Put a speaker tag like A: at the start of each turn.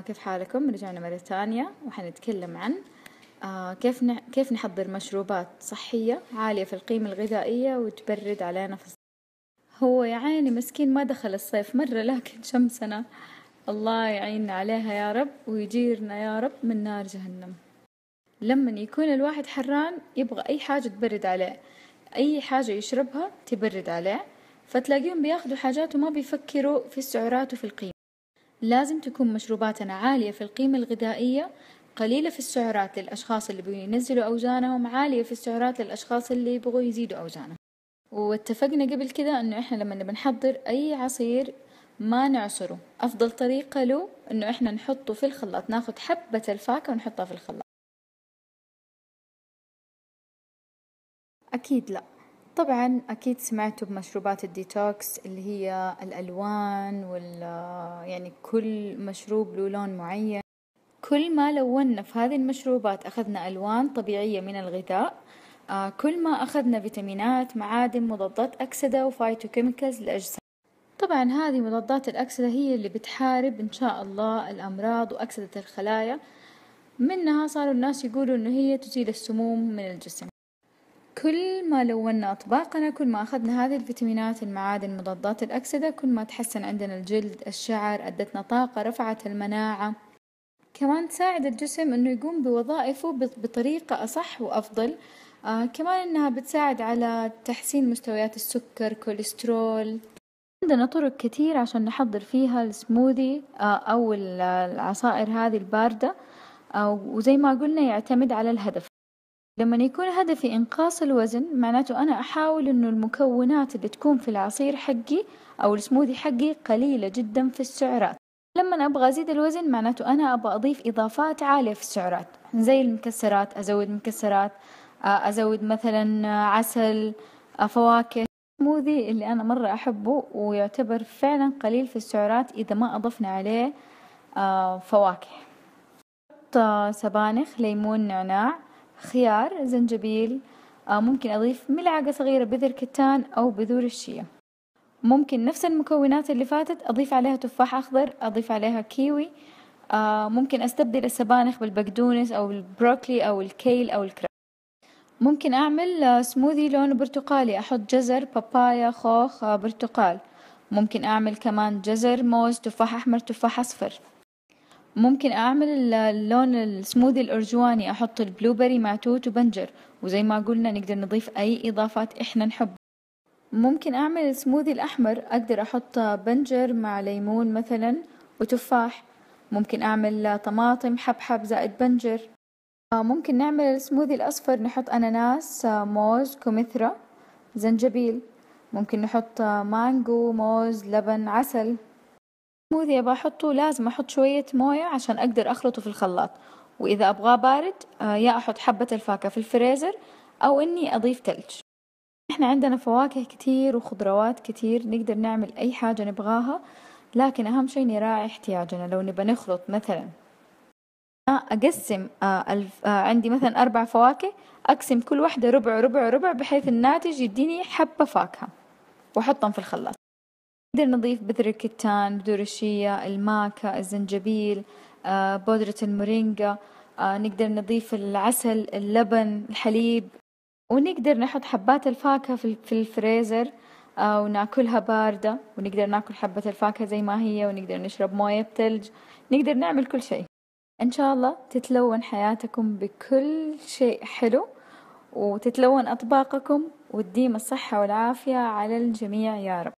A: كيف حالكم رجعنا مرة ثانية وحنتكلم عن آه كيف ن... كيف نحضر مشروبات صحية عالية في القيمة الغذائية وتبرد علينا في الصيف هو يا عيني مسكين ما دخل الصيف مرة لكن شمسنا الله يعيننا عليها يا رب ويجيرنا يا رب من نار جهنم لما يكون الواحد حران يبغى أي حاجة تبرد عليه أي حاجة يشربها تبرد عليه فتلاقيهم بياخذوا حاجات وما بيفكروا في السعرات وفي القيمة لازم تكون مشروباتنا عالية في القيمة الغذائية قليلة في السعرات للأشخاص اللي يبغوا ينزلوا أوزانهم عالية في السعرات للأشخاص اللي يبغوا يزيدوا أوزانهم واتفقنا قبل كده أنه إحنا لما بنحضر أي عصير ما نعصره أفضل طريقة له أنه إحنا نحطه في الخلاط ناخد حبة الفاكهة ونحطها في الخلاط أكيد لأ طبعا أكيد سمعتوا بمشروبات الديتوكس اللي هي الألوان وال يعني كل مشروب له لون معين كل ما لونا في هذه المشروبات أخذنا ألوان طبيعية من الغذاء آه، كل ما أخذنا فيتامينات معادن مضادات أكسدة وفايتوكيميكالز للاجسام طبعا هذه مضادات الأكسدة هي اللي بتحارب إن شاء الله الأمراض وأكسدة الخلايا منها صاروا الناس يقولوا إنه هي تزيل السموم من الجسم كل ما لونا أطباقنا كل ما أخذنا هذه الفيتامينات المعادن مضادات الأكسدة كل ما تحسن عندنا الجلد الشعر أدتنا طاقة رفعت المناعة كمان تساعد الجسم أنه يقوم بوظائفه بطريقة أصح وأفضل آه كمان أنها بتساعد على تحسين مستويات السكر كوليسترول عندنا طرق كثير عشان نحضر فيها السموذي آه، أو العصائر هذه الباردة آه، وزي ما قلنا يعتمد على الهدف لما يكون هدفي إنقاص الوزن معناته أنا أحاول إنه المكونات اللي تكون في العصير حقي أو السموذي حقي قليلة جدا في السعرات لما أبغى أزيد الوزن معناته أنا أبغى أضيف إضافات عالية في السعرات زي المكسرات أزود مكسرات آه، أزود مثلا آه، عسل آه، فواكه سموذي اللي أنا مرة أحبه ويعتبر فعلا قليل في السعرات إذا ما أضفنا عليه فواكه سبانخ ليمون نعناع خيار زنجبيل آه، ممكن أضيف ملعقة صغيرة بذر كتان أو بذور الشيا ممكن نفس المكونات اللي فاتت أضيف عليها تفاح أخضر أضيف عليها كيوي آه، ممكن أستبدل السبانخ بالبقدونس أو البروكلي أو الكيل أو الكراب ممكن أعمل آه، سموذي لونه برتقالي أحط جزر بابايا خوخ برتقال ممكن أعمل كمان جزر موز تفاح أحمر تفاح أصفر ممكن أعمل اللون السموذي الأرجواني أحط البلوبري مع توت وبنجر وزي ما قلنا نقدر نضيف أي إضافات إحنا نحب ممكن أعمل السموذي الأحمر أقدر أحط بنجر مع ليمون مثلا وتفاح ممكن أعمل طماطم حبحب زائد بنجر آه، ممكن نعمل السموذي الأصفر نحط أناناس آه، موز كمثرى زنجبيل ممكن نحط آه، مانجو موز لبن عسل سموذي أبغى أحطه لازم أحط شوية موية عشان أقدر أخلطه في الخلاط وإذا أبغاه بارد آه، يا أحط حبة الفاكهة في الفريزر أو إني أضيف تلج إحنا عندنا فواكه كتير وخضروات كتير نقدر نعمل أي حاجة نبغاها لكن أهم شي نراعي احتياجنا لو نبغى نخلط مثلا آه، أقسم آه، عندي مثلا أربع فواكه أقسم كل واحدة ربع ربع ربع بحيث الناتج يديني حبة فاكهة وأحطهم في الخلاط نقدر نضيف بذر الكتان، بذور الشيا، الماكا، الزنجبيل، آه، بودرة المورينجا، آه، نقدر نضيف العسل، اللبن، الحليب، ونقدر نحط حبات الفاكهة في الفريزر آه، وناكلها باردة، ونقدر ناكل حبة الفاكهة زي ما هي، ونقدر نشرب موية بتلج نقدر نعمل كل شيء إن شاء الله تتلون حياتكم بكل شيء حلو، وتتلون أطباقكم، وتديم الصحة والعافية على الجميع يا رب.